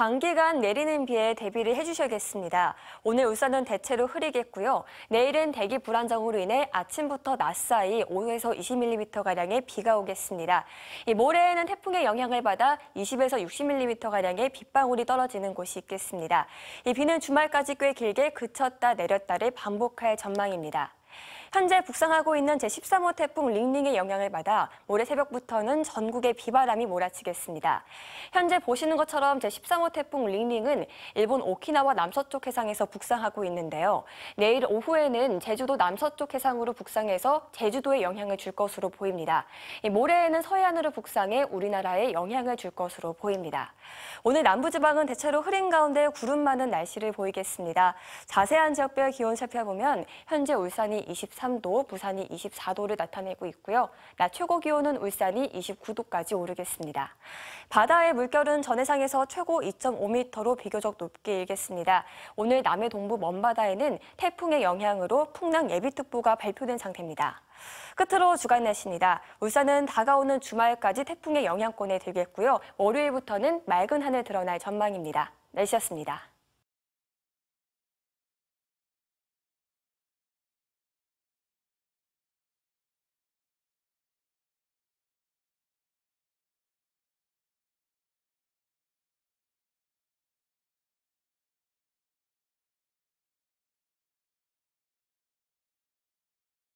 단기간 내리는 비에 대비를 해주셔야겠습니다. 오늘 울산은 대체로 흐리겠고요. 내일은 대기 불안정으로 인해 아침부터 낮 사이 5에서 20mm가량의 비가 오겠습니다. 이 모레에는 태풍의 영향을 받아 20에서 60mm가량의 빗방울이 떨어지는 곳이 있겠습니다. 이 비는 주말까지 꽤 길게 그쳤다 내렸다를 반복할 전망입니다. 현재 북상하고 있는 제13호 태풍 링링의 영향을 받아 모레 새벽부터는 전국에 비바람이 몰아치겠습니다. 현재 보시는 것처럼 제13호 태풍 링링은 일본 오키나와 남서쪽 해상에서 북상하고 있는데요. 내일 오후에는 제주도 남서쪽 해상으로 북상해서 제주도에 영향을 줄 것으로 보입니다. 모레에는 서해안으로 북상해 우리나라에 영향을 줄 것으로 보입니다. 오늘 남부지방은 대체로 흐린 가운데 구름 많은 날씨를 보이겠습니다. 자세한 지역별 기온 살펴보면 현재 울산이 24 23도, 부산이 24도를 나타내고 있고요. 낮 최고 기온은 울산이 29도까지 오르겠습니다. 바다의 물결은 전해상에서 최고 2.5m로 비교적 높게 일겠습니다. 오늘 남해 동부 먼바다에는 태풍의 영향으로 풍랑 예비특보가 발표된 상태입니다. 끝으로 주간 날씨입니다. 울산은 다가오는 주말까지 태풍의 영향권에 들겠고요. 월요일부터는 맑은 하늘 드러날 전망입니다. 날씨였습니다.